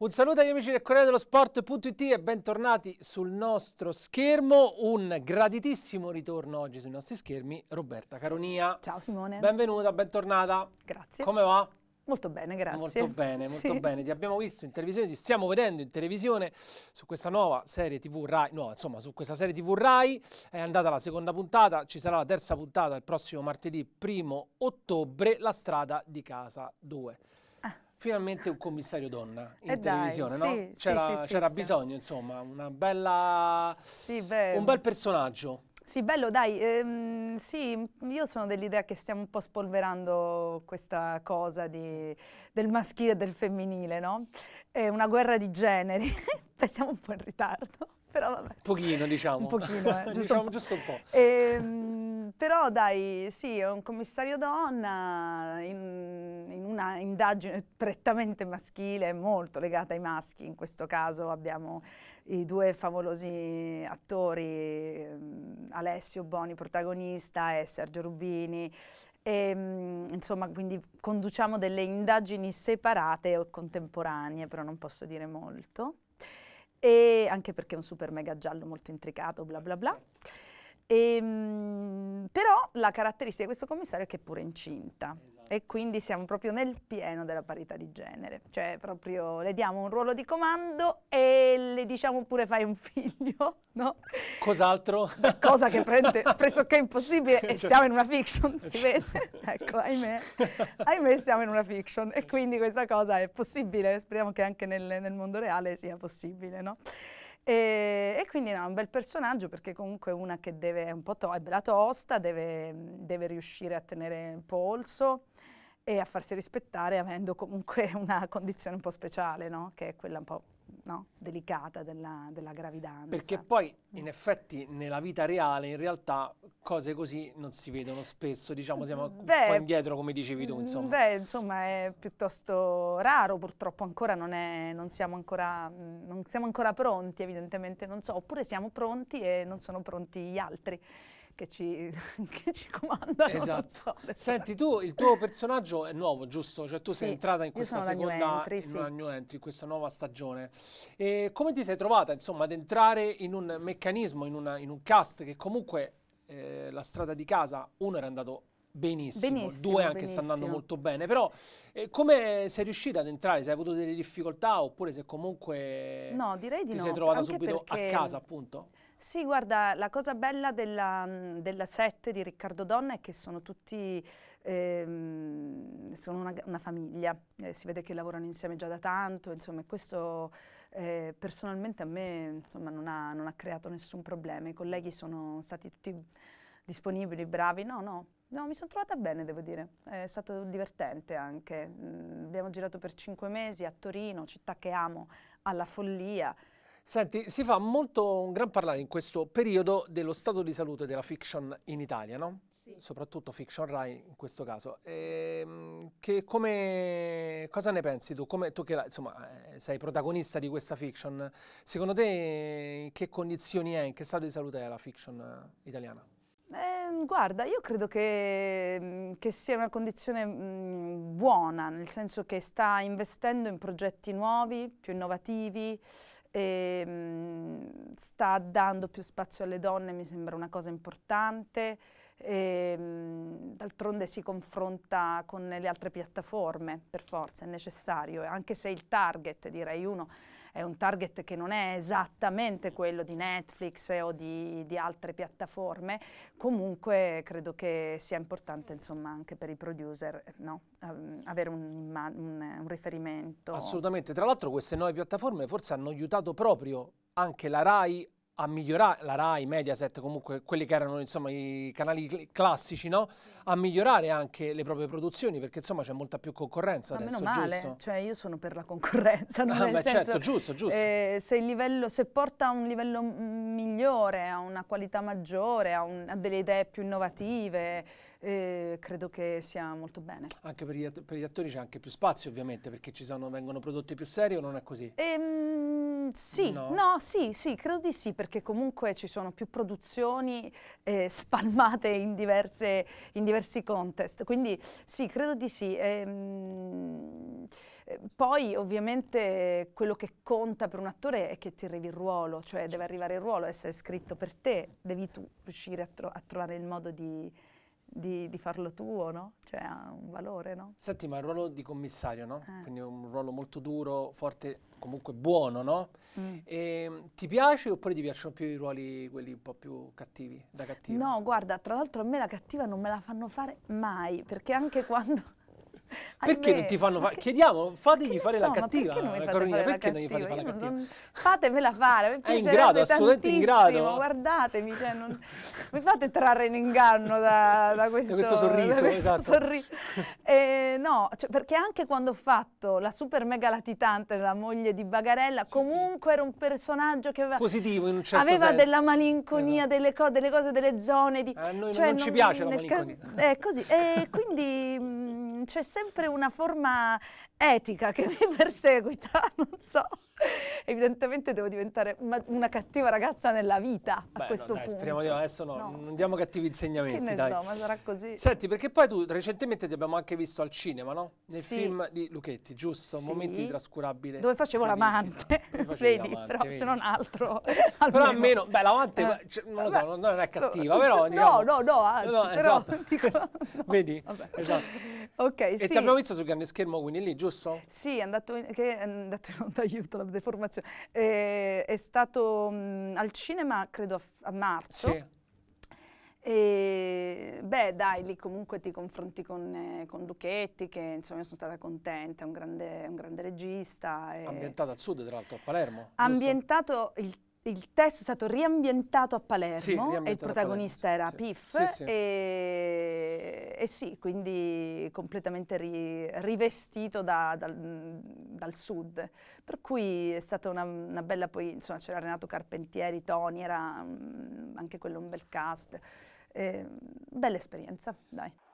Un saluto agli amici del Corriere dello Sport.it e bentornati sul nostro schermo. Un graditissimo ritorno oggi sui nostri schermi, Roberta Caronia. Ciao Simone. Benvenuta, bentornata. Grazie. Come va? Molto bene, grazie. Molto bene, molto sì. bene. Ti abbiamo visto in televisione, ti stiamo vedendo in televisione su questa nuova serie TV Rai, no, insomma, su questa serie TV Rai è andata la seconda puntata, ci sarà la terza puntata il prossimo martedì primo ottobre, La strada di casa 2 finalmente un commissario donna in eh televisione, dai, no? sì, c'era, sì, sì, bisogno, insomma, bella, un bel personaggio. Sì, bello, dai, ehm, sì, io sono dell'idea che stiamo un po' spolverando questa cosa di, del maschile e del femminile, no? È una guerra di generi, siamo un po' in ritardo, però vabbè. Pochino, diciamo. Un pochino, eh, giusto, diciamo, un po'. Giusto un po'. Ehm, però dai, sì, è un commissario donna in, in una indagine prettamente maschile, molto legata ai maschi, in questo caso abbiamo i due favolosi attori, ehm, Alessio Boni protagonista e Sergio Rubini, e, ehm, insomma, quindi conduciamo delle indagini separate o contemporanee, però non posso dire molto, e anche perché è un super mega giallo molto intricato, bla bla bla. E, certo. ehm, però la caratteristica di questo commissario è che è pure incinta. Esatto e quindi siamo proprio nel pieno della parità di genere, cioè proprio le diamo un ruolo di comando e le diciamo pure fai un figlio, no? Cos'altro? Cosa che prende pressoché impossibile e cioè. siamo in una fiction, si cioè. vede? ecco, ahimè, ahimè siamo in una fiction e quindi questa cosa è possibile, speriamo che anche nel, nel mondo reale sia possibile, no? E, e, quindi no, è un bel personaggio perché comunque è una che deve, un po' to- è bella tosta, deve, deve riuscire a tenere il polso, e a farsi rispettare avendo comunque una condizione un po' speciale, no? che è quella un po' no? delicata della, della, gravidanza. Perché poi in effetti nella vita reale in realtà cose così non si vedono spesso, diciamo siamo beh, un po' indietro come dicevi tu mm, insomma. Beh insomma è piuttosto raro purtroppo ancora non, è, non, siamo, ancora, non siamo ancora pronti evidentemente, non so, oppure siamo pronti e non sono pronti gli altri che ci, che ci comandano. Esatto. So, Senti, tu, il tuo personaggio è nuovo, giusto? Cioè tu sì, sei entrata in questa seconda, entry, in sì. entry, in questa nuova stagione. E come ti sei trovata, insomma, ad entrare in un meccanismo, in, una, in un cast che comunque eh, la strada di casa, uno era andato benissimo, benissimo due anche benissimo. sta andando molto bene, però eh, come sei riuscita ad entrare? Se hai avuto delle difficoltà oppure se comunque no, direi di ti no. sei trovata anche subito a casa appunto? Sì, guarda, la cosa bella della, mhmm, della set di Riccardo Donna è che sono tutti, ehm, sono una, una famiglia, eh, si vede che lavorano insieme già da tanto, insomma, questo eh, personalmente a me insomma, non, ha, non ha creato nessun problema, i colleghi sono stati tutti disponibili, bravi, no, no, No, mi sono trovata bene, devo dire. È stato divertente anche. Mm, abbiamo girato per cinque mesi a Torino, città che amo, alla follia. Senti, si fa molto un gran parlare in questo periodo dello stato di salute della fiction in Italia, no? Sì. Soprattutto fiction Rai in questo caso. E, ehm, che come, cosa ne pensi tu? Come, tu che insomma, eh, sei protagonista di questa fiction, secondo te in che condizioni è, in che stato di salute è la fiction eh, italiana? Eh, guarda, io credo che, mm, che sia una condizione mh, mm, buona, nel senso che sta investendo in progetti nuovi, più innovativi, ehm, sta dando più spazio alle donne, mi sembra una cosa importante, ehm, d'altronde si confronta con le altre piattaforme, per forza, è necessario, anche se il target, direi uno, è un target che non è esattamente quello di Netflix o di, di altre piattaforme, comunque credo che sia importante insomma, anche per i producer no? Ehm, avere un, un, un riferimento. Assolutamente, tra l'altro queste nuove piattaforme forse hanno aiutato proprio anche la RAI a migliorare, la RAI, Mediaset, comunque quelli che erano insomma, i canali classici, no? a migliorare anche le proprie produzioni, perché insomma c'è molta più concorrenza Ma adesso, meno male, giusto? cioè io sono per la concorrenza, no? ah, nel beh, senso, certo, giusto, giusto. Eh, se, livello, se, porta a un livello mm, migliore, a una qualità maggiore, a, un, a delle idee più innovative, eh, credo che sia molto bene. Anche per gli, per gli attori c'è anche più spazio ovviamente perché ci sono, vengono prodotti più seri o non è così? Ehm, Mm, sì, no? no? sì, sì, credo di sì, perché comunque ci sono più produzioni eh, spalmate in, diverse, in, diversi contest, quindi sì, credo di sì. Ehm, eh, poi ovviamente quello che conta per un attore è che ti arrivi il ruolo, cioè deve arrivare il ruolo, essere scritto per te, devi tu riuscire a, tro a trovare il modo di di, di, farlo tuo, no? Cioè ha un valore, no? Senti, ma il ruolo di commissario, no? Eh. Quindi un ruolo molto duro, forte, comunque buono, no? Mm. E, ehm, ti piace oppure ti piacciono più i ruoli quelli un po' più cattivi, da cattivo? No, guarda, tra l'altro a me la cattiva non me la fanno fare mai, perché anche quando... Perché non ti fanno fare? Chiediamo, fategli fare so, la cattiva. Perché, fate fare perché non gli fate fare la cattiva? Non, fatemela fare, È in grado, assolutamente in grado. Guardatemi, cioè, non, mi fate trarre in inganno da, da, questo, da questo, sorriso. Da questo esatto. sorriso. Eh, no, cioè, perché anche quando ho fatto la super mega latitante, della moglie di Bagarella, sì, comunque sì. era un personaggio che aveva... Positivo in un certo aveva senso. della malinconia, esatto. delle, co delle, cose, delle zone. Di, eh, a noi cioè, non, non, ci piace la malinconia. È eh, così. E eh, quindi... Mm, c'è sempre una forma etica che mi perseguita, non so. Evidentemente devo diventare una cattiva ragazza nella vita Beh, a questo no, dai, punto. Speriamo di adesso no, no, non diamo cattivi insegnamenti. Che ne dai. so, ma sarà così. Senti, perché poi tu recentemente ti abbiamo anche visto al cinema, no? Nel sì. film di Luchetti, giusto? Sì. Momenti trascurabili. Dove facevo felici. l'amante, Dove vedi, l'amante, però vedi. se non altro. però almeno, beh, l'amante, eh. Cioè, non lo so, non, è cattiva, però. Diciamo, no, no, no, anzi, no, no, però. Esatto. Dico, no, vedi? Esatto. Ok, e sì. ti abbiamo visto sul grande schermo, quindi lì, giusto? Sì, è andato in, che è andato in onda aiuto la deformazione. Eh, è stato mh, mm, al cinema, credo, a, a marzo. Sì. E, beh, dai, lì comunque ti confronti con, eh, con Luchetti, che insomma sono stata contenta, è un grande, un grande regista. E... Ambientato al sud, tra l'altro, a Palermo. Ambientato, giusto? il il testo è stato riambientato a Palermo sì, riambientato e il protagonista Palermo, era sì. Piff sì, e, e, sì, quindi completamente ri, rivestito da, dal, dal, sud. Per cui è stata una, una bella, poi insomma c'era Renato Carpentieri, Tony, era mh, mm, anche quello un bel cast. Eh, bella esperienza, dai.